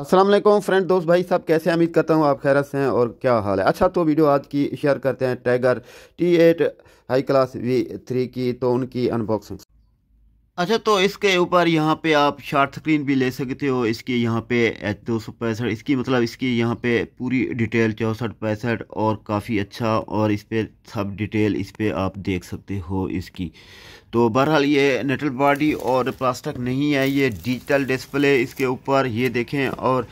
Aslam friend दोस्त भाई साहब कैसे उम्मीद करता हूँ आप खैरत से हैं और क्या हाल है अच्छा तो वीडियो आज की शेयर करते हैं tiger T eight high class V three की तो उनकी अनबॉक्सिंग अच्छा तो इसके ऊपर यहाँ पे आप शार्ट स्क्रीन भी ले सकते हो इसकी यहाँ पे दो सौ पैंसठ इसकी मतलब इसकी यहाँ पे पूरी डिटेल चौंसठ पैंसठ और काफ़ी अच्छा और इस पर सब डिटेल इस पर आप देख सकते हो इसकी तो बहरहाल ये नेटल बॉडी और प्लास्टिक नहीं है ये डिजिटल डिस्प्ले इसके ऊपर ये देखें और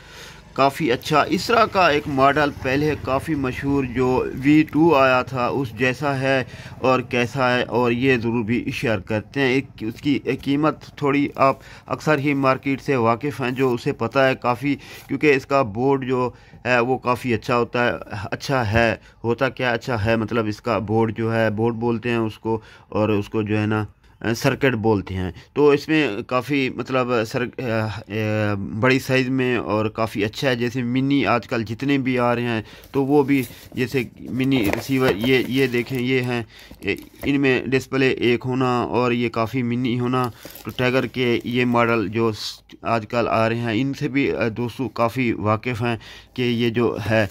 काफ़ी अच्छा इसरा का एक मॉडल पहले काफ़ी मशहूर जो वी टू आया था उस जैसा है और कैसा है और ये ज़रूर भी शेयर करते हैं एक उसकी एक कीमत थोड़ी आप अक्सर ही मार्केट से वाकिफ़ हैं जो उसे पता है काफ़ी क्योंकि इसका बोर्ड जो है वो काफ़ी अच्छा होता है अच्छा है होता क्या अच्छा है मतलब इसका बोर्ड जो है बोर्ड बोलते हैं उसको और उसको जो है ना सर्किट बोलते हैं तो इसमें काफ़ी मतलब सर बड़ी साइज़ में और काफ़ी अच्छा है जैसे मिनी आजकल जितने भी आ रहे हैं तो वो भी जैसे मिनी रिसीवर ये ये देखें ये हैं इनमें डिस्प्ले एक होना और ये काफ़ी मिनी होना तो टैगर के ये मॉडल जो आजकल आ रहे हैं इनसे भी दोस्तों काफ़ी वाकिफ़ हैं कि ये जो है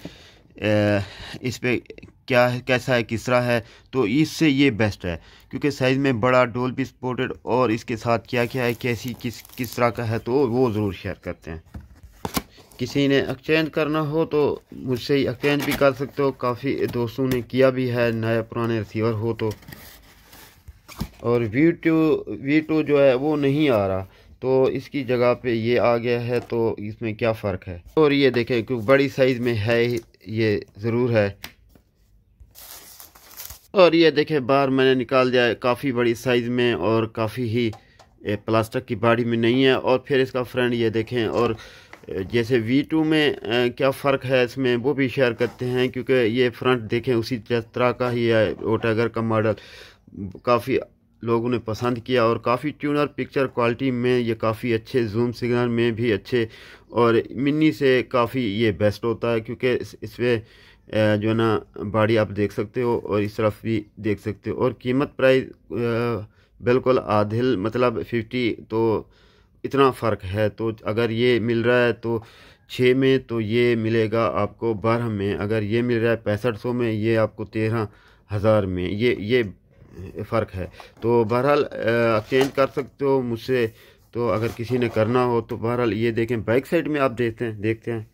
इस पर क्या है कैसा है किस तरह है तो इससे ये बेस्ट है क्योंकि साइज़ में बड़ा डोल भी सपोर्टेड और इसके साथ क्या क्या है कैसी किस किस तरह का है तो वो ज़रूर शेयर करते हैं किसी ने एक्सचेंज करना हो तो मुझसे ही एक्सचेंज भी कर सकते हो काफ़ी दोस्तों ने किया भी है नया पुराने रिसीवर हो तो और वी टू वी टू जो है वो नहीं आ रहा तो इसकी जगह पे ये आ गया है तो इसमें क्या फ़र्क है और ये देखें क्योंकि बड़ी साइज़ में है ये ज़रूर है और ये देखें बाहर मैंने निकाल दिया है काफ़ी बड़ी साइज़ में और काफ़ी ही प्लास्टिक की बाड़ी में नहीं है और फिर इसका फ्रेंड ये देखें और जैसे V2 में क्या फ़र्क है इसमें वो भी शेयर करते हैं क्योंकि ये फ्रंट देखें उसी तरह का ही है ओटागर का मॉडल काफ़ी लोगों ने पसंद किया और काफ़ी ट्यूनर पिक्चर क्वालिटी में ये काफ़ी अच्छे जूम सिग्नल में भी अच्छे और मिनी से काफ़ी ये बेस्ट होता है क्योंकि इसमें इस जो है ना बाड़ी आप देख सकते हो और इस तरफ भी देख सकते हो और कीमत प्राइस बिल्कुल आधिल मतलब फिफ्टी तो इतना फ़र्क है तो अगर ये मिल रहा है तो छः में तो ये मिलेगा आपको बारह में अगर ये मिल रहा है पैंसठ सौ में ये आपको तेरह हज़ार में ये ये फ़र्क है तो बहरहाल चेंज कर सकते हो मुझसे तो अगर किसी ने करना हो तो बहरहाल ये देखें बैक साइड में आप देखते हैं देखते हैं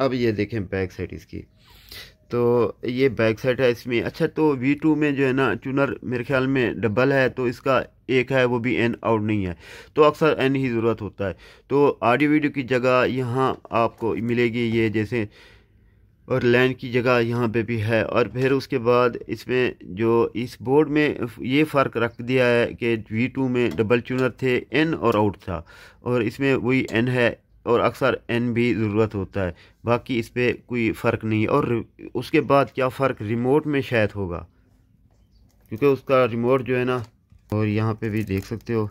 अब ये देखें बैक साइड इसकी तो ये बैक साइड है इसमें अच्छा तो वी टू में जो है ना चुनर मेरे ख्याल में डबल है तो इसका एक है वो भी एन आउट नहीं है तो अक्सर एन ही ज़रूरत होता है तो ऑडियो वीडियो की जगह यहाँ आपको मिलेगी ये जैसे और लैंड की जगह यहाँ पे भी है और फिर उसके बाद इसमें जो इस बोर्ड में ये फ़र्क रख दिया है कि वी टू में डबल चुनर थे एन और आउट था और इसमें वही एन है और अक्सर एन भी ज़रूरत होता है बाकी इस पर कोई फ़र्क नहीं है और उसके बाद क्या फ़र्क रिमोट में शायद होगा क्योंकि उसका रिमोट जो है ना और यहाँ पे भी देख सकते हो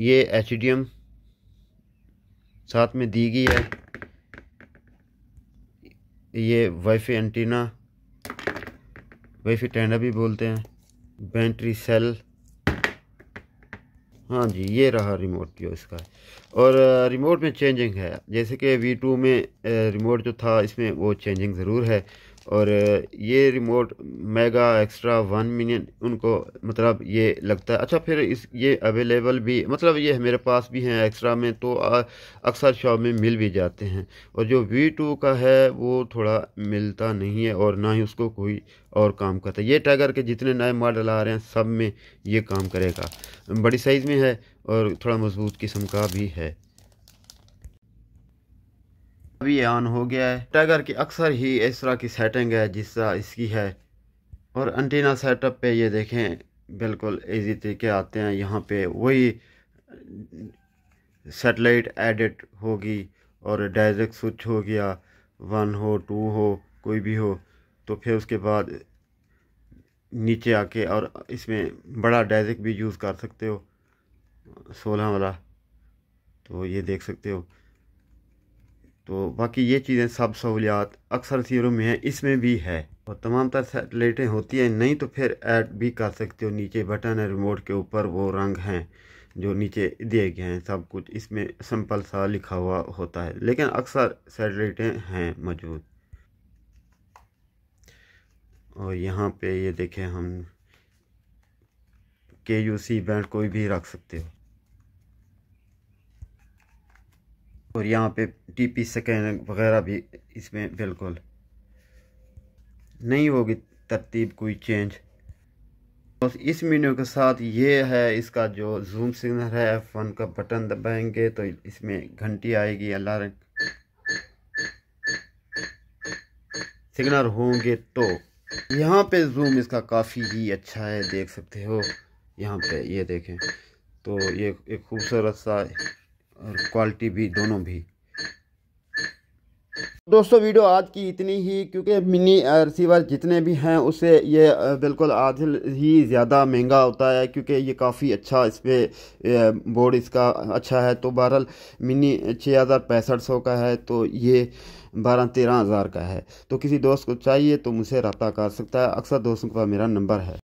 ये एच साथ में दी गई है ये वाईफाई एंटीना वाईफाई टेंडा भी बोलते हैं बैटरी सेल हाँ जी ये रहा रिमोट जो इसका और रिमोट में चेंजिंग है जैसे कि वी टू में रिमोट जो था इसमें वो चेंजिंग ज़रूर है और ये remote mega extra one million उनको मतलब ये लगता है अच्छा फिर इस ये अवेलेबल भी मतलब ये मेरे पास भी हैं एक्स्ट्रा में तो अक्सर शॉप में मिल भी जाते हैं और जो वी टू का है वो थोड़ा मिलता नहीं है और ना ही उसको कोई और काम करता है ये टाइगर के जितने नए मॉडल आ रहे हैं सब में ये काम करेगा बड़ी साइज़ में है और थोड़ा मजबूत किस्म का भी है अभी ये ऑन हो गया है टाइगर की अक्सर ही इस तरह की सेटिंग है जिस तरह इसकी है और एंटीना सेटअप पे ये देखें बिल्कुल इजी तरीके आते हैं यहाँ पे वही सेटेलाइट एडिट होगी और डायरेक्ट स्विच हो गया वन हो टू हो कोई भी हो तो फिर उसके बाद नीचे आके और इसमें बड़ा डायरेक्ट भी यूज़ कर सकते हो सोलह वाला तो ये देख सकते हो तो बाकी ये चीज़ें सब सहूलियात अक्सर सीरो में है इसमें भी है और तमाम तरह सेटेलाइटें होती हैं नहीं तो फिर ऐड भी कर सकते हो नीचे बटन है रिमोट के ऊपर वो रंग हैं जो नीचे दिए गए हैं सब कुछ इसमें सिंपल सा लिखा हुआ होता है लेकिन अक्सर सेटेलाइटें हैं मौजूद और यहाँ पे ये देखें हम के यू सी बैंड कोई भी रख सकते हो और यहाँ पे पी स्कैन वगैरह भी इसमें बिल्कुल नहीं होगी तरतीब कोई चेंज बस इस मीनू के साथ ये है इसका जो जूम सिग्नल है एफ वन का बटन दबाएंगे तो इसमें घंटी आएगी अलार्म सिग्नल होंगे तो यहाँ पे जूम इसका काफ़ी ही अच्छा है देख सकते हो यहाँ पे ये देखें तो ये एक खूबसूरत सा और क्वालिटी भी दोनों भी दोस्तों वीडियो आज की इतनी ही क्योंकि मिनी रिसीवर जितने भी हैं उसे ये बिल्कुल आधे ही ज़्यादा महंगा होता है क्योंकि ये काफ़ी अच्छा इस पर बोर्ड इसका अच्छा है तो बहरहाल मिनी छः हज़ार पैंसठ सौ का है तो ये बारह तेरह हज़ार का है तो किसी दोस्त को चाहिए तो मुझे रबता कर सकता है अक्सर दोस्तों के पास मेरा नंबर है